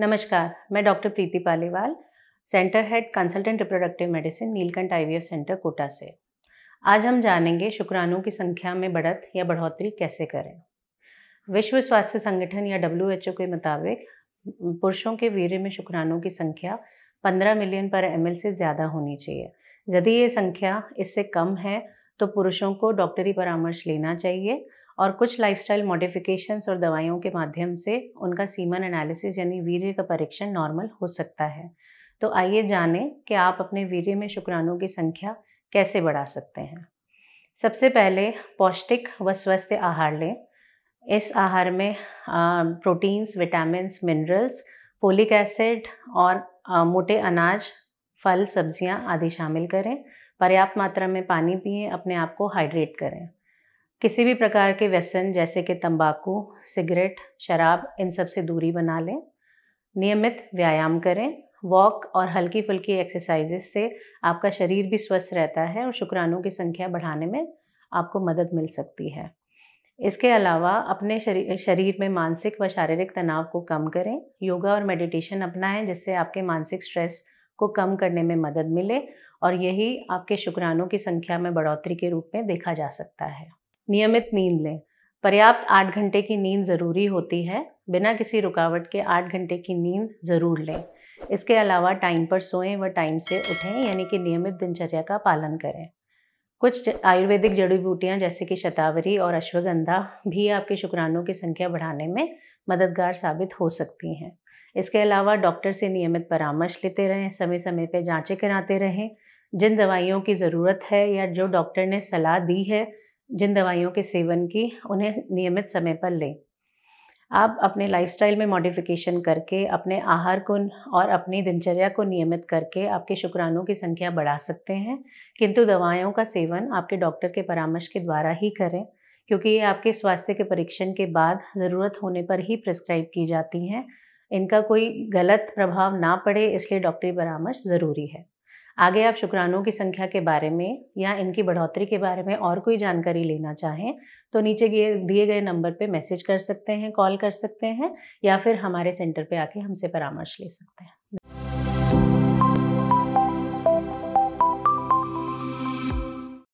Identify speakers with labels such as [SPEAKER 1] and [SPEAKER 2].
[SPEAKER 1] नमस्कार मैं doctor Preeti Paliwal centre head consultant reproductive medicine Neelkanth eye centre Kota से आज हम जानेंगे शुक्राणु की संख्या में बढ़त या बढ़ोतरी कैसे करें विश्व स्वास्थ्य संगठन या डब्ल्यू के मुताबिक पुरुषों के वीर्य में शुक्राणु की संख्या 15 मिलियन पर एम से ज़्यादा होनी चाहिए यदि ये संख्या इससे कम है तो पुरुषों को डॉक्टरी परामर्श लेना चाहिए और कुछ लाइफस्टाइल मॉडिफिकेशंस और दवाइयों के माध्यम से उनका सीमन एनालिसिस यानी वीर्य का परीक्षण नॉर्मल हो सकता है तो आइए जानें कि आप अपने वीर्य में शुक्राणु की संख्या कैसे बढ़ा सकते हैं सबसे पहले पौष्टिक व स्वस्थ आहार लें इस आहार में proteins vitamin minerals folic acid और आ, मोटे अनाज फल सब्जियां आदि शामिल करें पर्याप्त मात्रा में पानी पिए अपने आप को हाइड्रेट करें किसी भी प्रकार के व्यसन जैसे कि तंबाकू सिगरेट शराब इन सब से दूरी बना लें नियमित व्यायाम करें वॉक और हल्की फुल्की एक्सरसाइजेस से आपका शरीर भी स्वस्थ रहता है और शुक्राणुओं की संख्या बढ़ाने में आपको मदद मिल सकती है इसके अलावा अपने शरीर शरीर में मानसिक व शारीरिक तनाव को कम करें योगा और मेडिटेशन अपनाएं जिससे आपके मानसिक स्ट्रेस को कम करने में मदद मिले और यही आपके शुक्राणुओं की संख्या में बढ़ोतरी के रूप में देखा जा सकता है नियमित नींद लें पर्याप्त आठ घंटे की नींद ज़रूरी होती है बिना किसी रुकावट के आठ घंटे की नींद ज़रूर लें इसके अलावा टाइम पर सोएं व टाइम से उठें यानी कि नियमित दिनचर्या का पालन करें कुछ आयुर्वेदिक जड़ी बूटियाँ जैसे कि शतावरी और अश्वगंधा भी आपके शुक्राणुओं की संख्या बढ़ाने में मददगार साबित हो सकती हैं इसके अलावा डॉक्टर से नियमित परामर्श लेते रहें समय समय पर जाँचें कराते रहें जिन दवाइयों की ज़रूरत है या जो डॉक्टर ने सलाह दी है जिन दवाइयों के सेवन की उन्हें नियमित समय पर लें आप अपने लाइफस्टाइल में मॉडिफिकेशन करके अपने आहार को और अपनी दिनचर्या को नियमित करके आपके शुक्राणुओं की संख्या बढ़ा सकते हैं किंतु दवाइयों का सेवन आपके डॉक्टर के परामर्श के द्वारा ही करें क्योंकि ये आपके स्वास्थ्य के परीक्षण के बाद ज़रूरत होने पर ही प्रिस्क्राइब की जाती हैं इनका कोई गलत प्रभाव ना पड़े इसलिए डॉक्टरी परामर्श ज़रूरी है आगे आप शुक्राणुओं की संख्या के बारे में या इनकी बढ़ोतरी के बारे में और कोई जानकारी लेना चाहें तो नीचे दिए गए नंबर पर मैसेज कर सकते हैं कॉल कर सकते हैं या फिर हमारे सेंटर पर आके हमसे परामर्श ले सकते हैं